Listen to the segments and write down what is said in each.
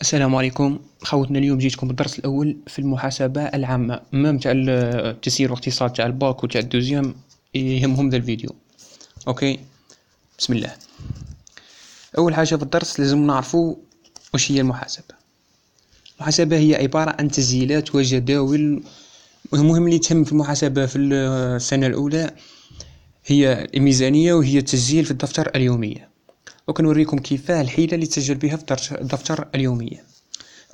السلام عليكم خوتنا اليوم جيتكم بالدرس الاول في المحاسبه العامه مام تاع التسيير والاقتصاد تاع الباك وتاع الدوزيام يهمهم ذا الفيديو اوكي بسم الله اول حاجه في الدرس لازم نعرفوا واش هي المحاسبه المحاسبه هي عباره عن تسجيلات وجداول المهم اللي تهم في المحاسبه في السنه الاولى هي الميزانيه وهي التسجيل في الدفتر اليوميه وكنوريكم كيفاه الحيله اللي تسجل بها في الدفتر اليوميه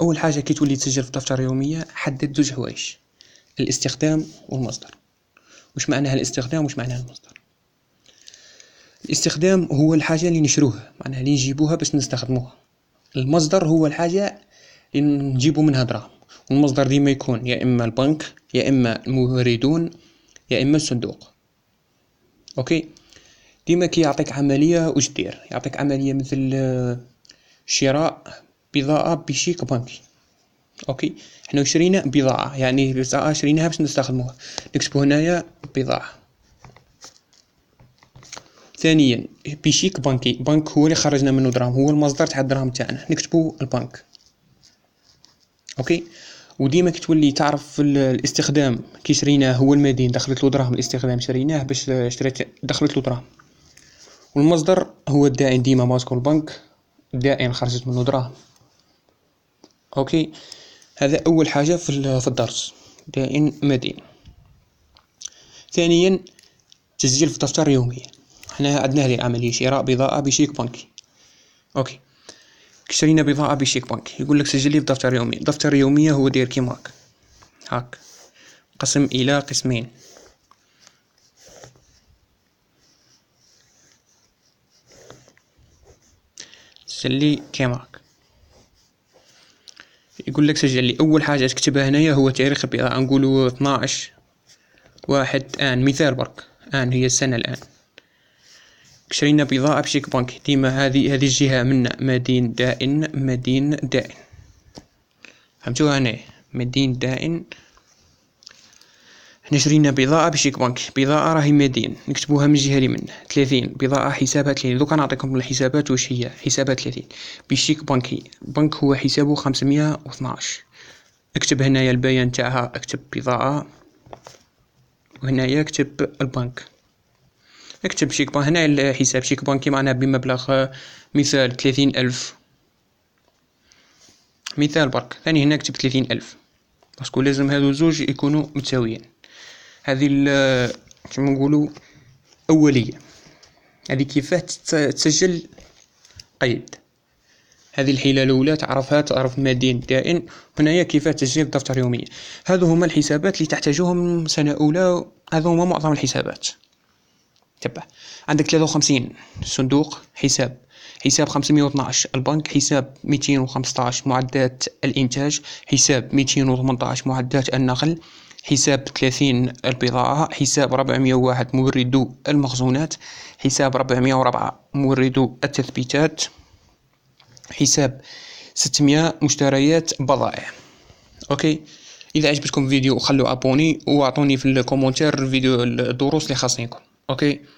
اول حاجه كي تولي تسجل في الدفتر اليوميه حدد زوج حوايج الاستخدام والمصدر واش معناها الاستخدام واش معناها المصدر الاستخدام هو الحاجه اللي نشروها معناها اللي نجيبوها باش نستخدموها المصدر هو الحاجه اللي نجيبو منها دراهم والمصدر ديما يكون يا اما البنك يا اما الموردون يا اما الصندوق اوكي ديما كي يعطيك عملية واش دير يعطيك عملية مثل آه، شراء بضاعة بشيك بنكي اوكي حنا شرينا بضاعة يعني بضاعة شريناها باش نستخدموها نكتبو هنايا بضاعة ثانيا بشيك بنكي بنك هو اللي خرجنا منه دراهم هو المصدر تاع الدراهم تاعنا نكتبو البنك اوكي وديما كي تولي تعرف الاستخدام كي شريناه هو المدين دخلت له دراهم الاستخدام شريناه باش آه، شريت دخلت له دراهم والمصدر هو الدائن ديما ماسكو البنك الدائن خرجت منو دراهم اوكي هذا اول حاجة في الدرس دائن مدين ثانيا تسجيل في دفتر يومي حنا عندنا هذه العملية شراء بضاعة بشيك بنكي اوكي شرينا بضاعة بشيك بنك يقول لك سجلي في دفتر يومي دفتر يومية هو داير كيما هاك هاك قسم الى قسمين سلي كيمارك يقول لك سجل لي اول حاجه تكتبها هنايا هو تاريخ البضاعه نقولوا 12 واحد ان مثال برك ان هي السنه الان شرينا بضاعه بشيك بانك ديما هذه هذه الجهه منا مدين دائن مدين دائن فهمتوها هنا مدين دائن حنا شرينا بضاعة بشيك بنك بضاعة راهي مادين نكتبوها من الجهة لي من ثلاثين بضاعة حسابها ثلاثين دوكا نعطيكم الحسابات واش هي حسابها ثلاثين بشيك بنكي بنك هو حسابه خمسمية اثناعش اكتب هنايا البيان تاعها اكتب بضاعة وهنايا اكتب البنك اكتب شيك بنك هنا الحساب شيك بنكي معناها بمبلغ آه، مثال ثلاثين ألف مثال برك ثاني هنا كتب ثلاثين ألف باسكو لازم هادو زوج يكونوا متساويين هذه كيما نقولوا أولية هذه كيفاه تسجل قيد هذه الحيلة الأولى تعرفها تعرف مدين دائن هنايا كيف تسجيل دفتر يوميا هذو هما الحسابات اللي تحتاجوهم سنة أولى هذو هما معظم الحسابات تبع عندك 53 صندوق حساب حساب 512 البنك حساب 215 معدات الإنتاج حساب 218 معدات النقل حساب 30 البضاعة حساب 401 موردو المخزونات حساب 404 موردو التثبيتات حساب 600 مشتريات بضائع اوكي اذا عجبتكم الفيديو خلوا ابوني واعطوني في الكومنتير الفيديو الدروس اللي خاصنيكم اوكي